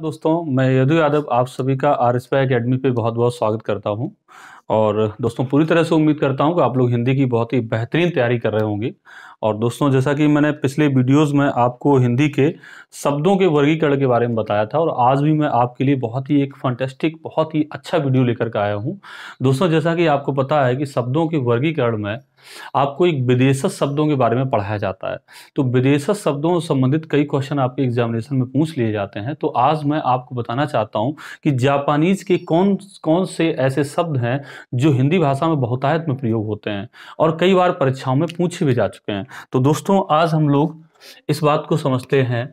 दोस्तों मैं यदु यादव आप सभी का आर एस अकेडमी पे बहुत बहुत स्वागत करता हूं और दोस्तों पूरी तरह से उम्मीद करता हूं कि आप लोग हिंदी की बहुत ही बेहतरीन तैयारी कर रहे होंगे और दोस्तों जैसा कि मैंने पिछले वीडियोस में आपको हिंदी के शब्दों के वर्गीकरण के बारे में बताया था और आज भी मैं आपके लिए बहुत ही एक फंटेस्टिक बहुत ही अच्छा वीडियो लेकर के आया हूँ दोस्तों जैसा कि आपको पता है कि शब्दों के वर्गीकरण में आपको एक विदेशत शब्दों के बारे में पढ़ाया जाता है तो विदेशत शब्दों से संबंधित कई क्वेश्चन आपके एग्जामिनेशन में पूछ लिए जाते हैं तो आज मैं आपको बताना चाहता हूँ कि जापानीज के कौन कौन से ऐसे शब्द हैं जो हिंदी भाषा में बहुतायत में प्रयोग होते हैं और कई बार परीक्षाओं में पूछे भी जा चुके हैं तो दोस्तों आज हम लोग इस बात को समझते हैं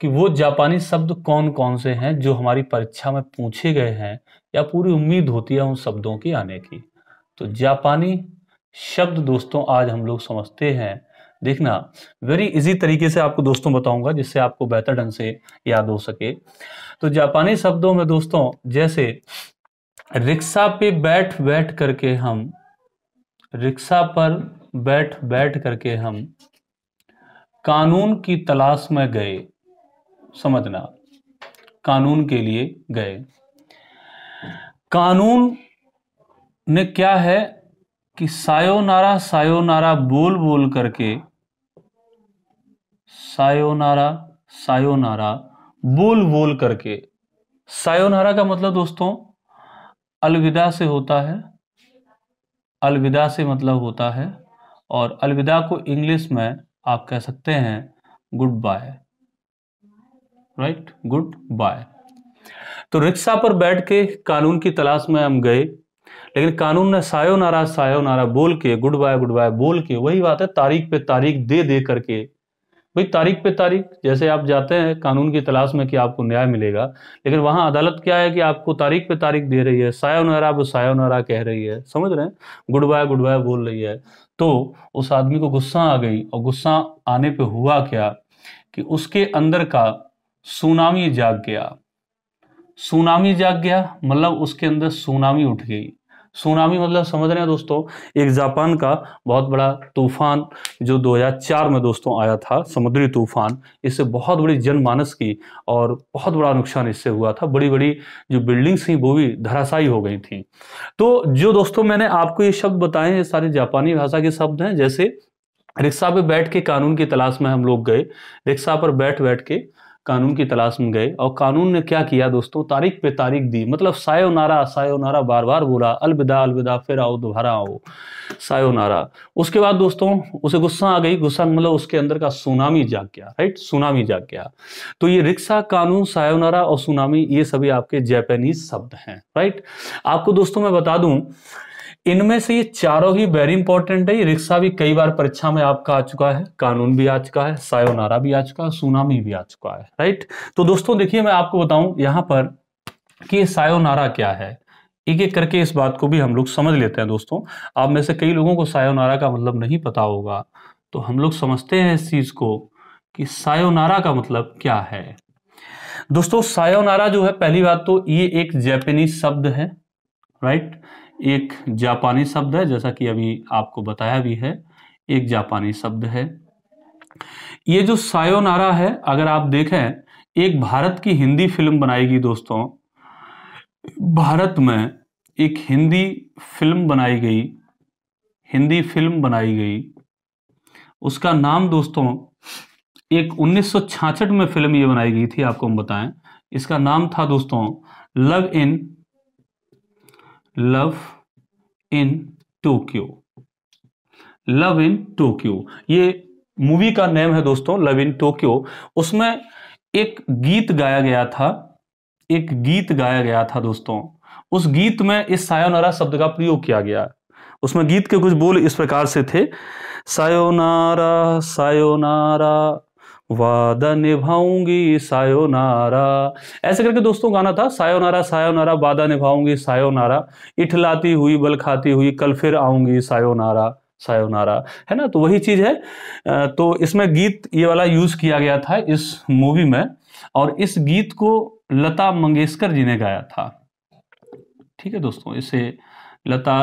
कि वो जापानी शब्द कौन कौन से हैं जो हमारी परीक्षा में पूछे गए हैं या पूरी उम्मीद होती है उन शब्दों की आने की तो जापानी शब्द दोस्तों आज हम लोग समझते हैं देखना वेरी इजी तरीके से आपको दोस्तों बताऊंगा जिससे आपको बेहतर ढंग से याद हो सके तो जापानी शब्दों में दोस्तों जैसे रिक्शा पे बैठ बैठ करके हम रिक्शा पर बैठ बैठ करके हम कानून की तलाश में गए समझना कानून के लिए गए कानून ने क्या है कि सायोनारा सायोनारा बोल बोल करके सायोनारा सायोनारा बोल बोल करके सायोनारा का मतलब दोस्तों अलविदा से होता है अलविदा से मतलब होता है और अलविदा को इंग्लिश में आप कह सकते हैं good bye right good bye तो रिक्शा पर बैठ के कानून की तलाश में हम गए लेकिन कानून ने सायो नारा सायो नारा बोल के गुड बाय गुड बाय बोल के वही बात है तारीख पे तारीख दे दे करके भाई तारीख पे तारीख जैसे आप जाते हैं कानून की तलाश में कि आपको न्याय मिलेगा लेकिन वहां अदालत क्या है कि आपको तारीख पे तारीख दे रही है सायो नारा वो नारा कह रही है समझ रहे हैं गुड बाय गुड बाय बोल रही है तो उस आदमी को गुस्सा आ गई और गुस्सा आने पर हुआ क्या कि उसके अंदर का सुनामी जाग गया सुनामी जाग गया मतलब उसके अंदर सुनामी उठ गई सुनामी मतलब समझ रहे हैं दोस्तों एक जापान का बहुत बड़ा तूफान जो 2004 में दोस्तों आया था समुद्री तूफान इससे बहुत बड़ी जनमानस की और बहुत बड़ा नुकसान इससे हुआ था बड़ी बड़ी जो बिल्डिंग्स थी वो भी धराशायी हो गई थी तो जो दोस्तों मैंने आपको ये शब्द बताए ये सारे जापानी भाषा के शब्द हैं जैसे रिक्शा पे बैठ के कानून की तलाश में हम लोग गए रिक्शा पर बैठ बैठ के कानून की तलाश में गए और कानून ने क्या किया दोस्तों तारीख पे तारीख दी मतलब सायो नारा सायो नारा बार बार बोला अलविदा अलविदा फिर आओ दोबारा आओ सायो नारा उसके बाद दोस्तों उसे गुस्सा आ गई गुस्सा मतलब उसके अंदर का सुनामी जाग गया राइट सुनामी जाग गया तो ये रिक्शा कानून सायो नारा और सुनामी ये सभी आपके जैपनीज शब्द हैं राइट आपको दोस्तों मैं बता दूं इनमें से ये चारों ही वेरी इंपॉर्टेंट है ये रिक्शा भी कई बार परीक्षा में आपका आ चुका है कानून भी आ चुका है सायोनारा भी आ चुका है सुनामी भी आ चुका है राइट तो दोस्तों देखिए मैं आपको बताऊं यहां पर कि सायोनारा क्या है एक एक करके इस बात को भी हम लोग समझ लेते हैं दोस्तों आप में से कई लोगों को सायोनारा का मतलब नहीं पता होगा तो हम लोग समझते हैं इस चीज को कि सायोनारा का मतलब क्या है दोस्तों सायोनारा जो है पहली बात तो ये एक जैपनीज शब्द है राइट एक जापानी शब्द है जैसा कि अभी आपको बताया भी है एक जापानी शब्द है ये जो सायोनारा है अगर आप देखें एक भारत की हिंदी फिल्म बनाएगी दोस्तों भारत में एक हिंदी फिल्म बनाई गई हिंदी फिल्म बनाई गई उसका नाम दोस्तों एक उन्नीस में फिल्म ये बनाई गई थी आपको हम बताएं इसका नाम था दोस्तों love in love in Tokyo love in Tokyo ये मूवी का नेम है दोस्तों लव इन टोक्यो उसमें एक गीत गाया गया था एक गीत गाया गया था दोस्तों उस गीत में इस सायोनारा शब्द का प्रयोग किया गया उसमें गीत के कुछ बोल इस प्रकार से थे सायोनारा सायोनारा वादा निभाऊंगी सायोनारा ऐसे करके दोस्तों गाना था सायोनारा सायोनारा वादा निभाऊंगी सायोनारा इठलाती हुई बल खाती हुई कल फिर आऊंगी सायोनारा सायोनारा है ना तो वही चीज़ है तो इसमें गीत ये वाला यूज़ किया गया था इस मूवी में और इस गीत को लता मंगेशकर जी ने गाया था ठीक है दोस्तों इसे लता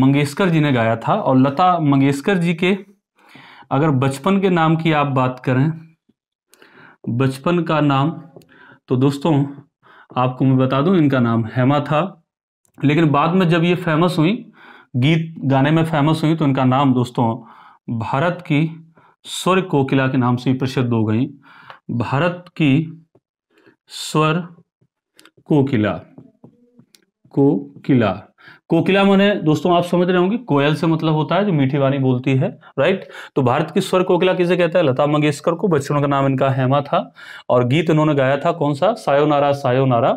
मंगेशकर जी ने गाया था और लता मंगेशकर जी के अगर बचपन के नाम की आप बात करें बचपन का नाम तो दोस्तों आपको मैं बता दूं इनका नाम हेमा था लेकिन बाद में जब ये फेमस हुई गीत गाने में फेमस हुई तो इनका नाम दोस्तों भारत की स्वर कोकिला के नाम से ही प्रसिद्ध हो गई भारत की स्वर कोकिला कोकिला कोकिला माने दोस्तों आप समझ रहे होंगे कोयल से मतलब होता है जो मीठी वाणी बोलती है राइट तो भारत की स्वर कोकिला किसे कहते हैं लता मंगेशकर को बच्चों का नाम इनका हेमा था और गीत इन्होंने गाया था कौन सा सायो नारा सायो नारा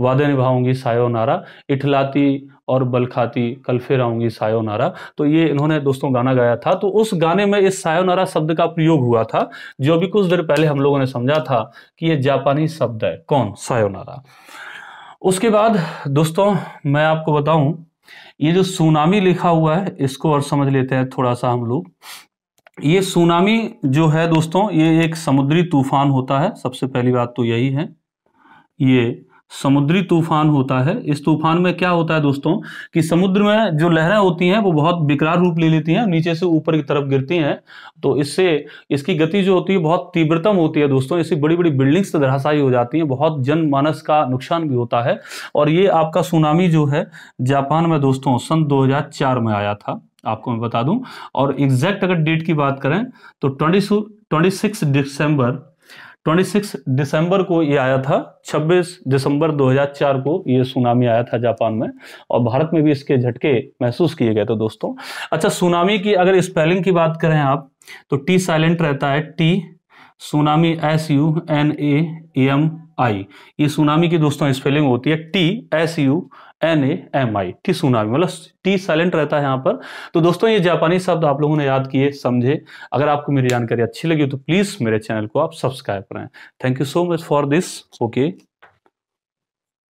वादे निभाऊंगी सायो नारा इठलाती और बलखाती कल फिर आऊंगी सायो नारा तो ये इन्होंने दोस्तों गाना गाया था तो उस गाने में इस सायो नारा शब्द का प्रयोग हुआ था जो अभी कुछ देर पहले हम लोगों ने समझा था कि ये जापानी शब्द है कौन सायो नारा उसके बाद दोस्तों मैं आपको बताऊं ये जो सुनामी लिखा हुआ है इसको और समझ लेते हैं थोड़ा सा हम लोग ये सुनामी जो है दोस्तों ये एक समुद्री तूफान होता है सबसे पहली बात तो यही है ये समुद्री तूफान होता है इस तूफान में क्या होता है दोस्तों कि समुद्र में जो लहरें होती हैं वो बहुत बेकरार रूप ले लेती हैं नीचे से ऊपर की तरफ गिरती हैं तो इससे इसकी गति जो होती है बहुत तीव्रतम होती है दोस्तों इससे बड़ी बड़ी बिल्डिंग्स धराशाई हो जाती हैं बहुत जनमानस का नुकसान भी होता है और ये आपका सुनामी जो है जापान में दोस्तों सन दो में आया था आपको मैं बता दूं और एग्जैक्ट अगर डेट की बात करें तो ट्वेंटी ट्वेंटी सिक्स दिसंबर 26 दिसंबर को ये आया था 26 दिसंबर 2004 को ये सुनामी आया था जापान में और भारत में भी इसके झटके महसूस किए गए थे दोस्तों अच्छा सुनामी की अगर स्पेलिंग की बात करें आप तो टी साइलेंट रहता है T tsunami S U N A M I ये सुनामी की दोस्तों स्पेलिंग होती है T S U N A M I T tsunami मतलब टी साइलेंट रहता है यहाँ पर तो दोस्तों ये जापानी शब्द आप लोगों ने याद किए समझे अगर आपको मेरी जानकारी अच्छी लगी तो प्लीज़ मेरे चैनल को आप सब्सक्राइब करें thank you so much for this okay